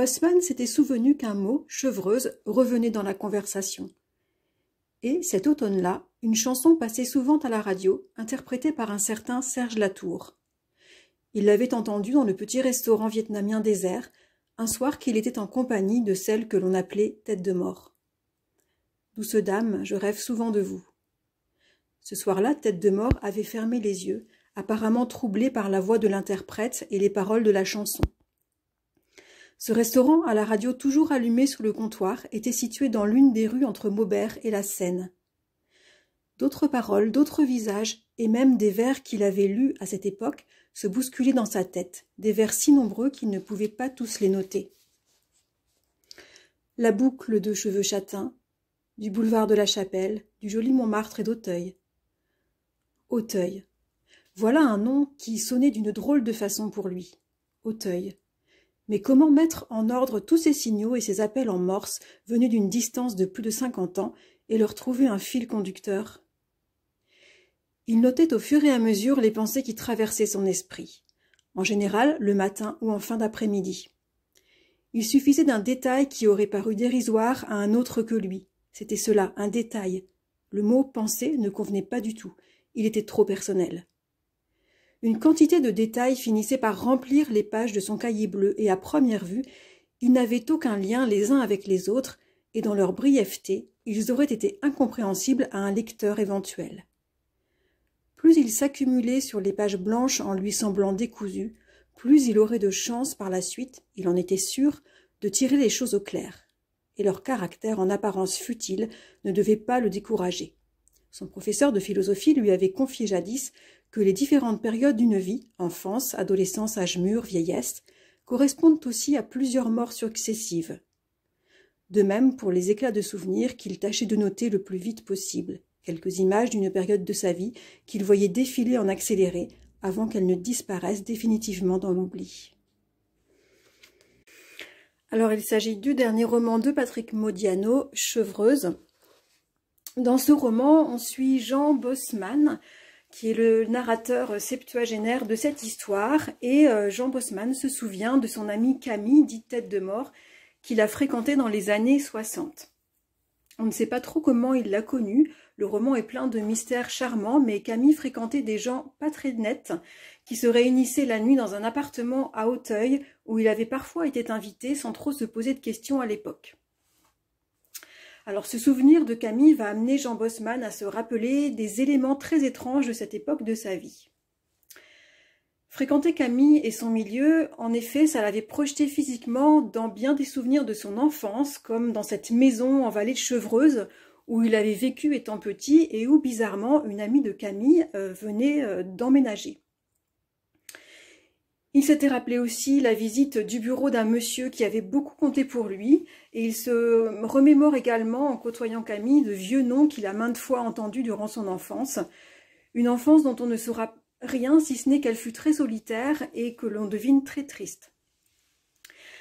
Bossman s'était souvenu qu'un mot, chevreuse, revenait dans la conversation. Et, cet automne-là, une chanson passait souvent à la radio, interprétée par un certain Serge Latour. Il l'avait entendue dans le petit restaurant vietnamien désert, un soir qu'il était en compagnie de celle que l'on appelait tête de mort. Douce dame, je rêve souvent de vous. Ce soir-là, tête de mort avait fermé les yeux, apparemment troublé par la voix de l'interprète et les paroles de la chanson. Ce restaurant, à la radio toujours allumée sous le comptoir, était situé dans l'une des rues entre Maubert et la Seine. D'autres paroles, d'autres visages, et même des vers qu'il avait lus à cette époque, se bousculaient dans sa tête, des vers si nombreux qu'il ne pouvait pas tous les noter. La boucle de cheveux châtains, du boulevard de la Chapelle, du joli Montmartre et d'Auteuil. Auteuil. Voilà un nom qui sonnait d'une drôle de façon pour lui. Auteuil. Mais comment mettre en ordre tous ces signaux et ces appels en morse venus d'une distance de plus de cinquante ans et leur trouver un fil conducteur Il notait au fur et à mesure les pensées qui traversaient son esprit, en général le matin ou en fin d'après-midi. Il suffisait d'un détail qui aurait paru dérisoire à un autre que lui. C'était cela, un détail. Le mot pensée ne convenait pas du tout. Il était trop personnel. Une quantité de détails finissait par remplir les pages de son cahier bleu, et à première vue, ils n'avaient aucun lien les uns avec les autres, et dans leur brièveté, ils auraient été incompréhensibles à un lecteur éventuel. Plus ils s'accumulaient sur les pages blanches en lui semblant décousus, plus il aurait de chance par la suite, il en était sûr, de tirer les choses au clair. Et leur caractère en apparence futile ne devait pas le décourager. Son professeur de philosophie lui avait confié jadis que les différentes périodes d'une vie, enfance, adolescence, âge mûr, vieillesse, correspondent aussi à plusieurs morts successives. De même pour les éclats de souvenirs qu'il tâchait de noter le plus vite possible, quelques images d'une période de sa vie qu'il voyait défiler en accéléré avant qu'elles ne disparaissent définitivement dans l'oubli. Alors il s'agit du dernier roman de Patrick Modiano, Chevreuse. Dans ce roman, on suit Jean Bosman, qui est le narrateur septuagénaire de cette histoire, et euh, Jean Bosman se souvient de son ami Camille, dite tête de mort, qu'il a fréquenté dans les années 60. On ne sait pas trop comment il l'a connue, le roman est plein de mystères charmants, mais Camille fréquentait des gens pas très nets, qui se réunissaient la nuit dans un appartement à Hauteuil où il avait parfois été invité sans trop se poser de questions à l'époque. Alors ce souvenir de Camille va amener Jean Bosman à se rappeler des éléments très étranges de cette époque de sa vie. Fréquenter Camille et son milieu, en effet, ça l'avait projeté physiquement dans bien des souvenirs de son enfance, comme dans cette maison en vallée de Chevreuse, où il avait vécu étant petit et où, bizarrement, une amie de Camille euh, venait euh, d'emménager. Il s'était rappelé aussi la visite du bureau d'un monsieur qui avait beaucoup compté pour lui, et il se remémore également, en côtoyant Camille, de vieux noms qu'il a maintes fois entendus durant son enfance, une enfance dont on ne saura rien si ce n'est qu'elle fut très solitaire et que l'on devine très triste.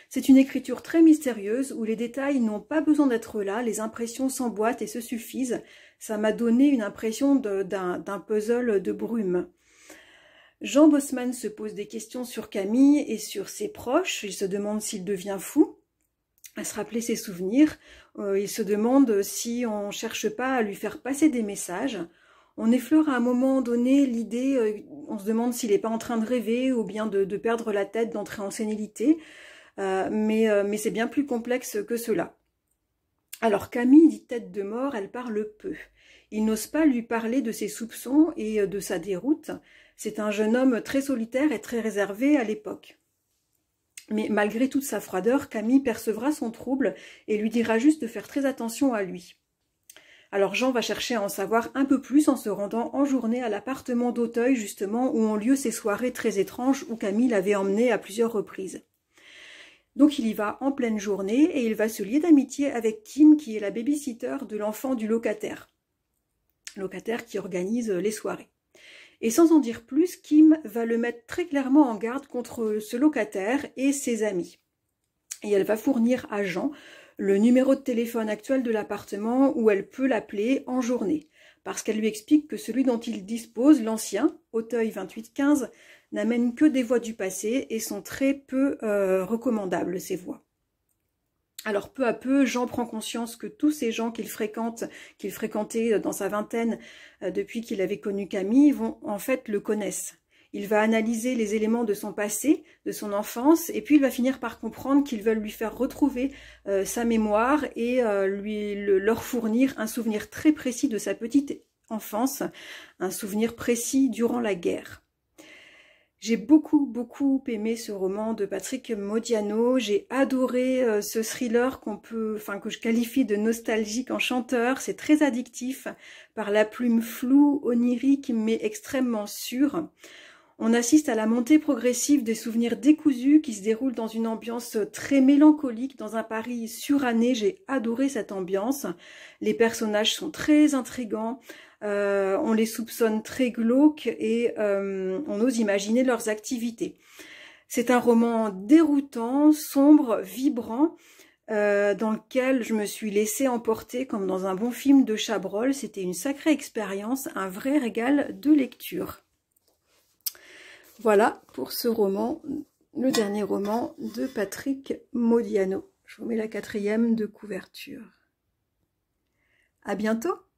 C'est une écriture très mystérieuse où les détails n'ont pas besoin d'être là, les impressions s'emboîtent et se suffisent. Ça m'a donné une impression d'un puzzle de brume. Jean Bosman se pose des questions sur Camille et sur ses proches. Il se demande s'il devient fou à se rappeler ses souvenirs. Euh, il se demande si on ne cherche pas à lui faire passer des messages. On effleure à un moment donné l'idée, euh, on se demande s'il n'est pas en train de rêver ou bien de, perdre la tête, d'entrer en sénilité. mais c'est bien plus complexe que cela. Alors Camille dit tête de mort, elle parle peu. Il n'ose pas lui parler de ses soupçons et euh, de sa déroute. C'est un jeune homme très solitaire et très réservé à l'époque. Mais malgré toute sa froideur, Camille percevra son trouble et lui dira juste de faire très attention à lui. Alors Jean va chercher à en savoir un peu plus en se rendant en journée à l'appartement d'Auteuil justement où ont lieu ces soirées très étranges où Camille l'avait emmené à plusieurs reprises. Donc il y va en pleine journée et il va se lier d'amitié avec Kim qui est la baby-sitter de l'enfant du locataire locataire qui organise les soirées. Et sans en dire plus, Kim va le mettre très clairement en garde contre ce locataire et ses amis. Et elle va fournir à Jean le numéro de téléphone actuel de l'appartement où elle peut l'appeler en journée, parce qu'elle lui explique que celui dont il dispose, l'ancien, Auteuil 2815, n'amène que des voix du passé et sont très peu euh, recommandables, ces voix. Alors peu à peu, Jean prend conscience que tous ces gens qu'il fréquente, qu'il fréquentait dans sa vingtaine euh, depuis qu'il avait connu Camille, vont en fait le connaissent. Il va analyser les éléments de son passé, de son enfance, et puis il va finir par comprendre qu'ils veulent lui faire retrouver euh, sa mémoire et euh, lui leur fournir un souvenir très précis de sa petite enfance, un souvenir précis durant la guerre. J'ai beaucoup, beaucoup aimé ce roman de Patrick Modiano. J'ai adoré euh, ce thriller qu'on peut, enfin, que je qualifie de nostalgique enchanteur. C'est très addictif par la plume floue, onirique, mais extrêmement sûre. On assiste à la montée progressive des souvenirs décousus qui se déroulent dans une ambiance très mélancolique, dans un Paris suranné. J'ai adoré cette ambiance. Les personnages sont très intrigants, euh, on les soupçonne très glauques et euh, on ose imaginer leurs activités. C'est un roman déroutant, sombre, vibrant, euh, dans lequel je me suis laissée emporter comme dans un bon film de Chabrol. C'était une sacrée expérience, un vrai régal de lecture. Voilà pour ce roman, le dernier roman de Patrick Modiano. Je vous mets la quatrième de couverture. À bientôt